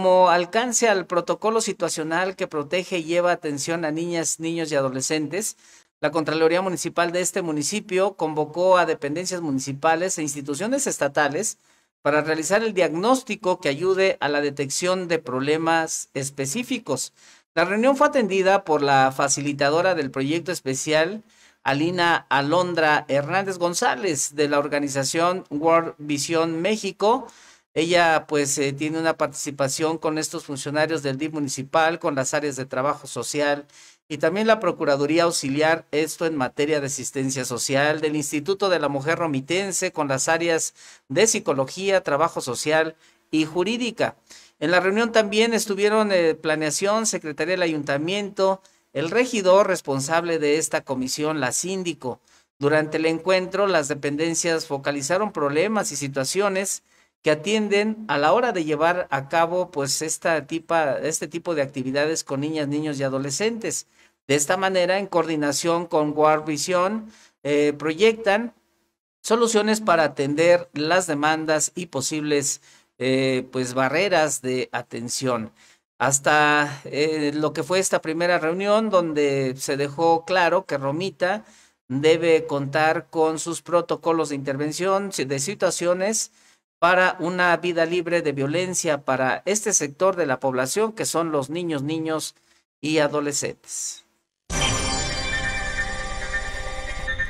Como alcance al protocolo situacional que protege y lleva atención a niñas, niños y adolescentes, la Contraloría Municipal de este municipio convocó a dependencias municipales e instituciones estatales para realizar el diagnóstico que ayude a la detección de problemas específicos. La reunión fue atendida por la facilitadora del proyecto especial, Alina Alondra Hernández González, de la organización World Vision México, ella pues eh, tiene una participación con estos funcionarios del DIP municipal, con las áreas de trabajo social y también la Procuraduría Auxiliar, esto en materia de asistencia social, del Instituto de la Mujer Romitense, con las áreas de psicología, trabajo social y jurídica. En la reunión también estuvieron eh, planeación, secretaría del ayuntamiento, el regidor responsable de esta comisión, la síndico. Durante el encuentro, las dependencias focalizaron problemas y situaciones que atienden a la hora de llevar a cabo pues esta este tipo de actividades con niñas, niños y adolescentes. De esta manera, en coordinación con Guard Vision, eh, proyectan soluciones para atender las demandas y posibles eh, pues barreras de atención. Hasta eh, lo que fue esta primera reunión donde se dejó claro que Romita debe contar con sus protocolos de intervención de situaciones para una vida libre de violencia para este sector de la población que son los niños, niños y adolescentes.